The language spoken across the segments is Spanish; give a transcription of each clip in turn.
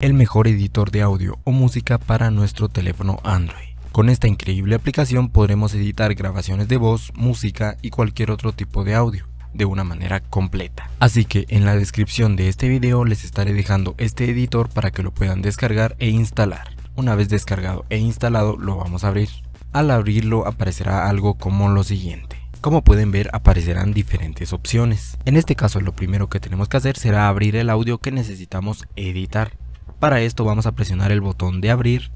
el mejor editor de audio o música para nuestro teléfono Android. Con esta increíble aplicación podremos editar grabaciones de voz, música y cualquier otro tipo de audio de una manera completa. Así que en la descripción de este video les estaré dejando este editor para que lo puedan descargar e instalar. Una vez descargado e instalado lo vamos a abrir. Al abrirlo aparecerá algo como lo siguiente. Como pueden ver aparecerán diferentes opciones. En este caso lo primero que tenemos que hacer será abrir el audio que necesitamos editar. Para esto vamos a presionar el botón de abrir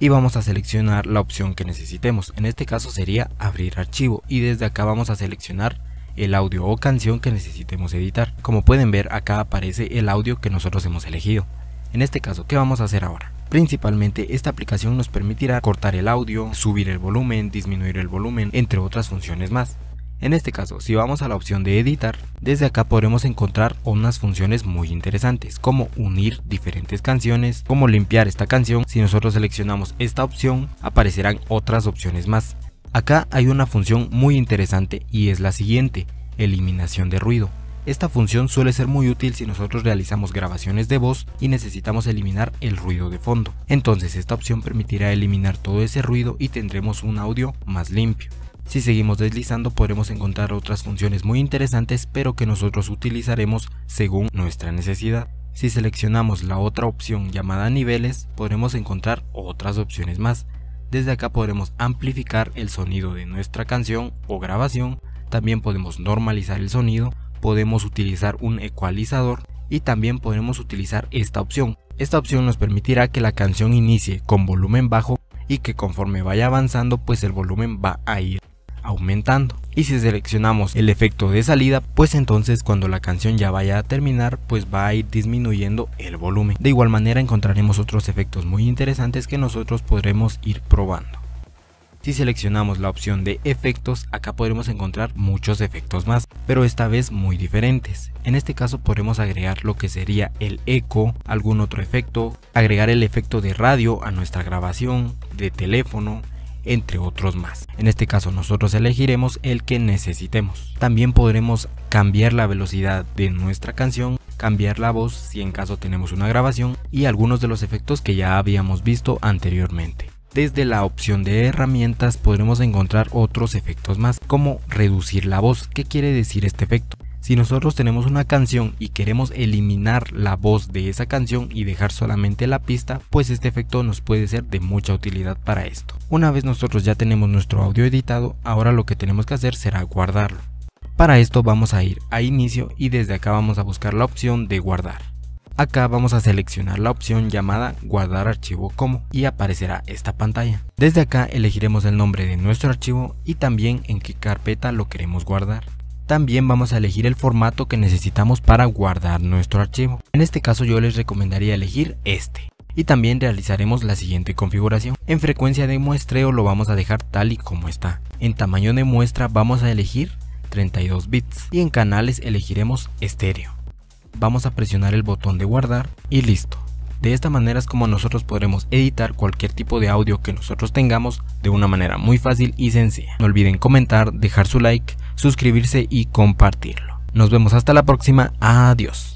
y vamos a seleccionar la opción que necesitemos. En este caso sería abrir archivo y desde acá vamos a seleccionar el audio o canción que necesitemos editar. Como pueden ver acá aparece el audio que nosotros hemos elegido. En este caso, ¿qué vamos a hacer ahora? Principalmente esta aplicación nos permitirá cortar el audio, subir el volumen, disminuir el volumen, entre otras funciones más. En este caso, si vamos a la opción de editar, desde acá podremos encontrar unas funciones muy interesantes, como unir diferentes canciones, como limpiar esta canción. Si nosotros seleccionamos esta opción, aparecerán otras opciones más. Acá hay una función muy interesante y es la siguiente, eliminación de ruido. Esta función suele ser muy útil si nosotros realizamos grabaciones de voz y necesitamos eliminar el ruido de fondo. Entonces esta opción permitirá eliminar todo ese ruido y tendremos un audio más limpio. Si seguimos deslizando podremos encontrar otras funciones muy interesantes pero que nosotros utilizaremos según nuestra necesidad. Si seleccionamos la otra opción llamada niveles podremos encontrar otras opciones más. Desde acá podremos amplificar el sonido de nuestra canción o grabación, también podemos normalizar el sonido, podemos utilizar un ecualizador y también podemos utilizar esta opción. Esta opción nos permitirá que la canción inicie con volumen bajo y que conforme vaya avanzando pues el volumen va a ir aumentando. Y si seleccionamos el efecto de salida, pues entonces cuando la canción ya vaya a terminar, pues va a ir disminuyendo el volumen. De igual manera encontraremos otros efectos muy interesantes que nosotros podremos ir probando. Si seleccionamos la opción de efectos, acá podremos encontrar muchos efectos más, pero esta vez muy diferentes. En este caso podremos agregar lo que sería el eco, algún otro efecto, agregar el efecto de radio a nuestra grabación, de teléfono, entre otros más. En este caso nosotros elegiremos el que necesitemos. También podremos cambiar la velocidad de nuestra canción, cambiar la voz si en caso tenemos una grabación y algunos de los efectos que ya habíamos visto anteriormente. Desde la opción de herramientas podremos encontrar otros efectos más, como reducir la voz. ¿Qué quiere decir este efecto? Si nosotros tenemos una canción y queremos eliminar la voz de esa canción y dejar solamente la pista, pues este efecto nos puede ser de mucha utilidad para esto. Una vez nosotros ya tenemos nuestro audio editado, ahora lo que tenemos que hacer será guardarlo. Para esto vamos a ir a inicio y desde acá vamos a buscar la opción de guardar. Acá vamos a seleccionar la opción llamada guardar archivo como y aparecerá esta pantalla. Desde acá elegiremos el nombre de nuestro archivo y también en qué carpeta lo queremos guardar. También vamos a elegir el formato que necesitamos para guardar nuestro archivo. En este caso yo les recomendaría elegir este. Y también realizaremos la siguiente configuración. En frecuencia de muestreo lo vamos a dejar tal y como está. En tamaño de muestra vamos a elegir 32 bits. Y en canales elegiremos estéreo. Vamos a presionar el botón de guardar y listo. De esta manera es como nosotros podremos editar cualquier tipo de audio que nosotros tengamos de una manera muy fácil y sencilla. No olviden comentar, dejar su like, suscribirse y compartirlo. Nos vemos hasta la próxima. Adiós.